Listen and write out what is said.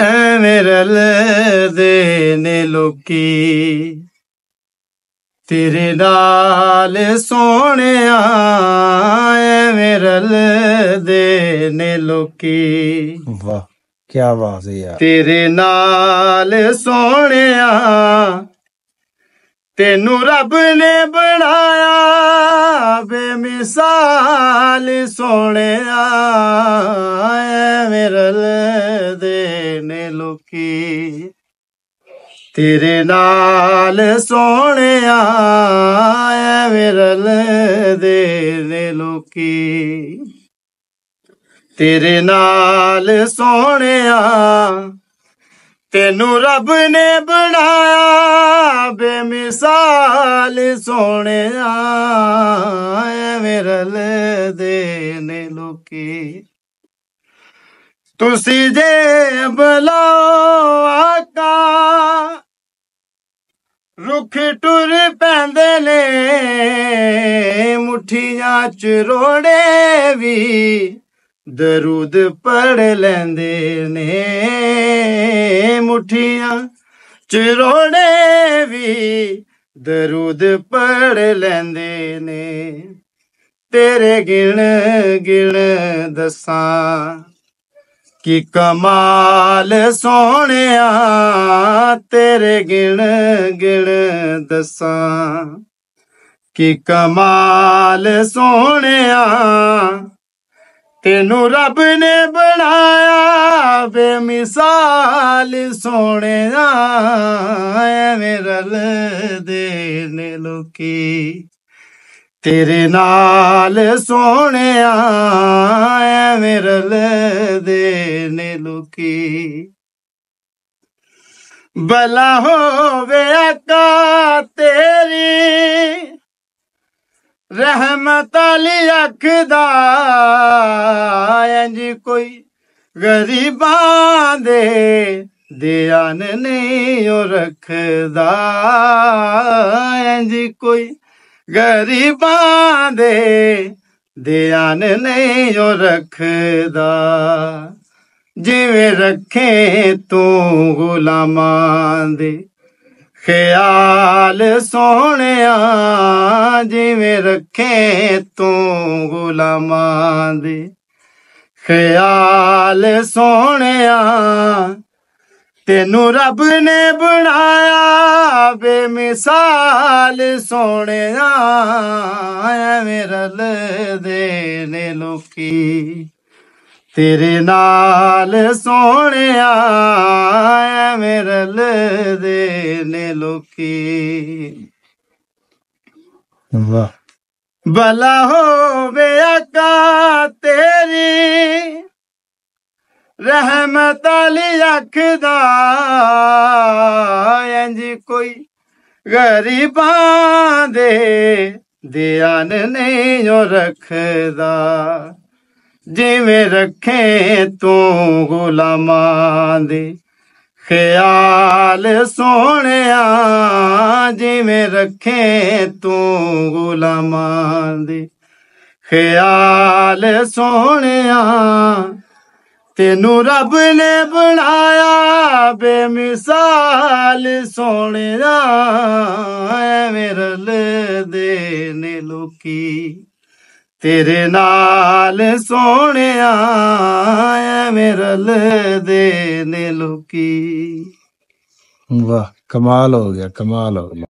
ਐਵੇਂ ਰਲਦੇ ਨੇ ਲੋਕੀ ਤੇਰੇ ਨਾਲ ਸੋਹਣਿਆ ਐਵੇਂ ਰਲਦੇ ਨੇ ਲੋਕੀ ਵਾਹ ਕੀ ਆਵਾਜ਼ ਹੈ ਯਾਰ ਤੇਰੇ ਨਾਲ ਸੋਹਣਿਆ ਤੈਨੂੰ ਰੱਬ ਨੇ ਬਣਾਇਆ ਬੇਮਿਸਾਲ ਸੋਹਣਿਆ ਨੇ ਲੋਕੀ ਤੇਰੇ ਨਾਲ ਸੋਹਣਿਆ ਐਵੇਂ ਦੇ ਨੇ ਲੋਕੀ ਤੇਰੇ ਨਾਲ ਸੋਹਣਿਆ ਤੈਨੂੰ ਰੱਬ ਨੇ ਬਣਾਇਆ ਬੇਮਿਸਾਲ ਸੋਹਣਿਆ ਐ ਐਵੇਂ ਦੇ ਨੇ ਲੋਕੀ ਤੁਸੀਂ ਜੇ ਆਕਾ ਰੁੱਖ ਟੁਰ ਪੈਂਦੇ ਨੇ ਮੁਠੀਆਂ ਚ ਰੋੜੇ ਵੀ ਦਰੂਦ ਪੜ ਲੈਂਦੇ ਨੇ ਮੁਠੀਆਂ ਚ ਰੋੜੇ ਵੀ ਦਰੂਦ ਪੜ ਲੈਂਦੇ ਨੇ ਤੇਰੇ ਗਿਣ ਗਿਣ ਦਸਾਂ ਕੀ ਕਮਾਲ ਸੋਹਣਿਆ ਤੇਰੇ ਗਿਣ ਗਿਣ ਦਸਾਂ ਕੀ ਕਮਾਲ ਸੋਹਣਿਆ ਤੈਨੂੰ ਰੱਬ ਨੇ ਬਣਾਇਆ ਵੇ ਮਿਸਾਲ ਸੋਹਣਿਆ ਐਵੇਂ ਰਲਦੇ ਨੇ ਲੋਕੀ ਤੇਰੇ ਨਾਲ ਸੋਹਣਿਆ मेरल देने लुकी भला हो का तेरी रहमत अली अखदा जी कोई गरीबां दे दयान नहीं रखदा जी कोई गरीबां दे ਧਿਆਨ ਨਹੀਂ ਜੋ ਰੱਖਦਾ ਜਿਵੇਂ ਰੱਖੇ ਤੂੰ ਗੁਲਾਮਾਂ ਦੇ ਖਿਆਲ ਸੋਹਣਿਆ ਜਿਵੇਂ ਰੱਖੇ ਤੂੰ ਗੁਲਾਮਾਂ ਦੇ ਖਿਆਲ ਸੋਹਣਿਆ ਤੈਨੂੰ ਰੱਬ ਨੇ ਬਣਾਇਆ ਬੇਮਿਸਾਲ ਸੋਹਣਿਆ ਐਵੇਂ ਰਲਦੇ ਨੇ ਲੋਕੀ ਤੇਰੇ ਨਾਲ ਸੋਹਣਿਆ ਐਵੇਂ ਰਲਦੇ ਨੇ ਲੋਕੀ ਵਾਹ ਬਲਾ ਹੋਵੇ ਆਕਾ ਤੇਰੀ रहमत अली आखदा जी कोई गरीबां दे दियान नहीं रखदा जिमें रखे तू गुलाम दे ख्याल सोने जिमें रखे तू गुलामां दे ख्याल सोने ਤੈਨੂੰ ਰੱਬ ਨੇ ਬਣਾਇਆ ਬੇਮਿਸਾਲ ਸੋਹਣਾ ਐਵੇਂ ਰਲਦੇ ਨੇ ਲੋਕੀ ਤੇਰੇ ਨਾਲ ਸੋਹਣਾ ਐਵੇਂ ਰਲਦੇ ਨੇ ਲੋਕੀ ਵਾਹ ਕਮਾਲ ਹੋ ਗਿਆ ਕਮਾਲ ਹੋ ਗਿਆ